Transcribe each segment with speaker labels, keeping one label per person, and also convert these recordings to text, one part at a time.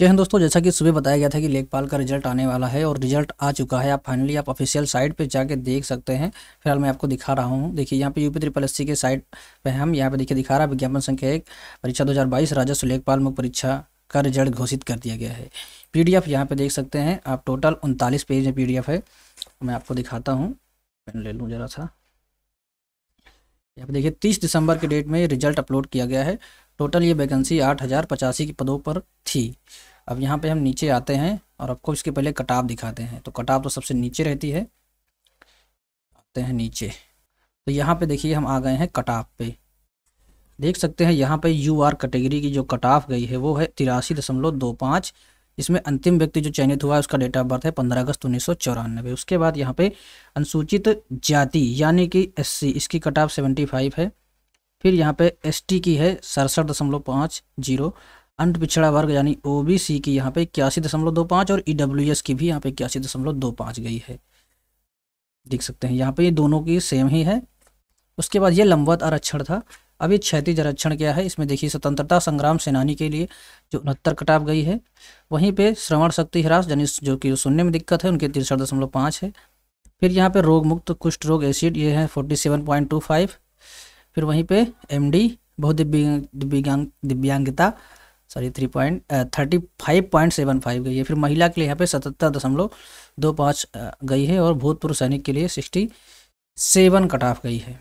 Speaker 1: जय हिंद दोस्तों जैसा कि सुबह बताया गया था कि लेखपाल का रिजल्ट आने वाला है और रिजल्ट आ चुका है आप फाइनली आप ऑफिशियल साइट पे जाके देख सकते हैं फिलहाल मैं आपको दिखा रहा हूँ देखिए यहाँ पे यूपी त्रिपल एस के साइट पे हम यहाँ पे देखिए दिखा रहा है विज्ञापन संख्या एक परीक्षा दो राजस्व लेखपाल मुख्य परीक्षा का रिजल्ट घोषित कर दिया गया है पी डी यहाँ पे देख सकते हैं आप टोटल उनतालीस पेज में पी है मैं आपको दिखाता हूँ पेन ले लूँ जरा सा यहाँ पे देखिए तीस दिसंबर के डेट में रिजल्ट अपलोड किया गया है टोटल ये वैकेंसी आठ हज़ार पचासी के पदों पर थी अब यहाँ पे हम नीचे आते हैं और आपको इसके पहले कटाव दिखाते हैं तो कटाव तो सबसे नीचे रहती है आते हैं नीचे तो यहाँ पे देखिए हम आ गए हैं कटाव पे देख सकते हैं यहाँ पे यू आर कैटेगरी की जो कटाव गई है वो है तिरासी दशमलव दो पाँच इसमें अंतिम व्यक्ति जो चयनित हुआ है उसका डेट ऑफ बर्थ है पंद्रह अगस्त उन्नीस सौ चौरानबे उसके बाद यहाँ पे अनुसूचित जाति यानी कि सी इसकी कट सेवेंटी फाइव है फिर यहाँ पे एसटी की है सड़सठ दशमलव पाँच जीरो अंत पिछड़ा वर्ग यानी ओबीसी की यहाँ पे इक्यासी दशमलव दो पाँच और ईडब्ल्यूएस e की भी यहाँ पे इक्यासी दशमलव दो पाँच गई है देख सकते हैं यहाँ पे ये दोनों की सेम ही है उसके बाद ये लंबवत आरक्षण था अब ये क्षैतिज आरक्षण क्या है इसमें देखिए स्वतंत्रता संग्राम सेनानी के लिए जो उनहत्तर कटाप गई है वहीं पर श्रवण शक्ति ह्रास यानी जो कि सुनने में दिक्कत है उनके तिरसठ दशमलव पाँच है फिर यहाँ पे रोग मुक्त कुष्ठ रोग एसिड ये है forty seven point two five फिर वहीं पे एम डी बहुत दिव्यांग दिव्यांगता sorry three point thirty five point seven five गई है फिर महिला के लिए यहाँ पे सतहत्तर दशमलव दो पाँच गई है और भूतपूर्व सैनिक के लिए सिक्सटी सेवन कट ऑफ गई है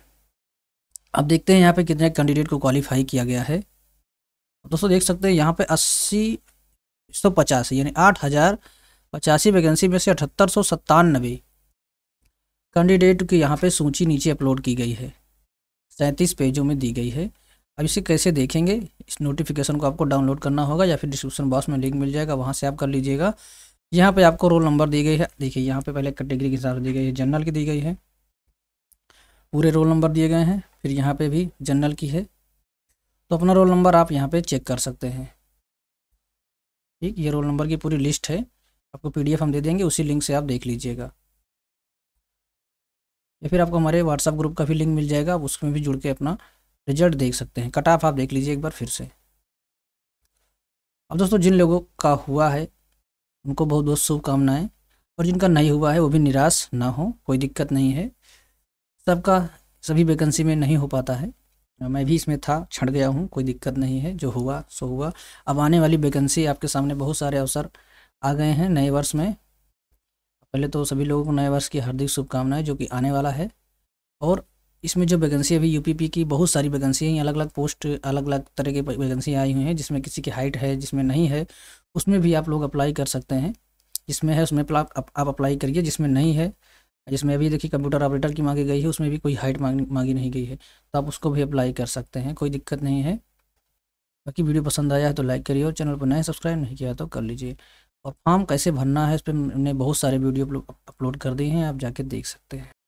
Speaker 1: अब देखते हैं यहाँ पे कितने कैंडिडेट को क्वालिफाई किया गया है दोस्तों देख सकते हैं यहाँ पे अस्सी सौ पचासी यानी आठ हज़ार पचासी वैकेंसी में से अठहत्तर सौ सत्तानबे कैंडिडेट की यहाँ पे सूची नीचे अपलोड की गई है सैंतीस पेजों में दी गई है अब इसे कैसे देखेंगे इस नोटिफिकेशन को आपको डाउनलोड करना होगा या फिर डिस्क्रिप्शन बॉक्स में लिंक मिल जाएगा वहाँ से आप कर लीजिएगा यहाँ पे आपको रोल नंबर दी गई है देखिए यहाँ पे पहले कैटेगरी के हिसाब से दी गई है जनरल की दी गई है पूरे रोल नंबर दिए गए हैं फिर यहाँ पे भी जनरल की है तो अपना रोल नंबर आप यहाँ पे चेक कर सकते हैं ठीक ये रोल नंबर की पूरी लिस्ट है आपको पीडीएफ हम दे देंगे उसी लिंक से आप देख लीजिएगा या फिर आपको हमारे व्हाट्सअप ग्रुप का भी लिंक मिल जाएगा आप उसमें भी जुड़ के अपना रिजल्ट देख सकते हैं कट ऑफ आप देख लीजिए एक बार फिर से अब दोस्तों जिन लोगों का हुआ है उनको बहुत बहुत शुभकामनाएं और जिनका नहीं हुआ है वो भी निराश ना हो कोई दिक्कत नहीं है सबका सभी वैकेंसी में नहीं हो पाता है मैं भी इसमें था छट गया हूँ कोई दिक्कत नहीं है जो हुआ सो हुआ अब आने वाली वैकेंसी आपके सामने बहुत सारे अवसर आ गए हैं नए वर्ष में पहले तो सभी लोगों को नए वर्ष की हार्दिक शुभकामनाएं जो कि आने वाला है और इसमें जो वैकेंसी अभी यूपीपी की बहुत सारी वैकेंसी हैं अलग अलग पोस्ट अलग अलग तरह की वैकेंसी आई हुई हैं जिसमें किसी की हाइट है जिसमें नहीं है उसमें भी आप लोग अप्लाई कर सकते हैं जिसमें है उसमें आप, आप अप्लाई करिए जिसमें नहीं है जिसमें अभी देखिए कंप्यूटर ऑपरेटर की मांगी गई है उसमें भी कोई हाइट मांगी मांगी नहीं गई है तो आप उसको भी अप्लाई कर सकते हैं कोई दिक्कत नहीं है बाकी वीडियो पसंद आया है तो लाइक करिए और चैनल पर नए सब्सक्राइब नहीं किया तो कर लीजिए और फॉर्म कैसे भरना है इस पर मैंने बहुत सारे वीडियो अपलोड कर दिए हैं आप जाके देख सकते हैं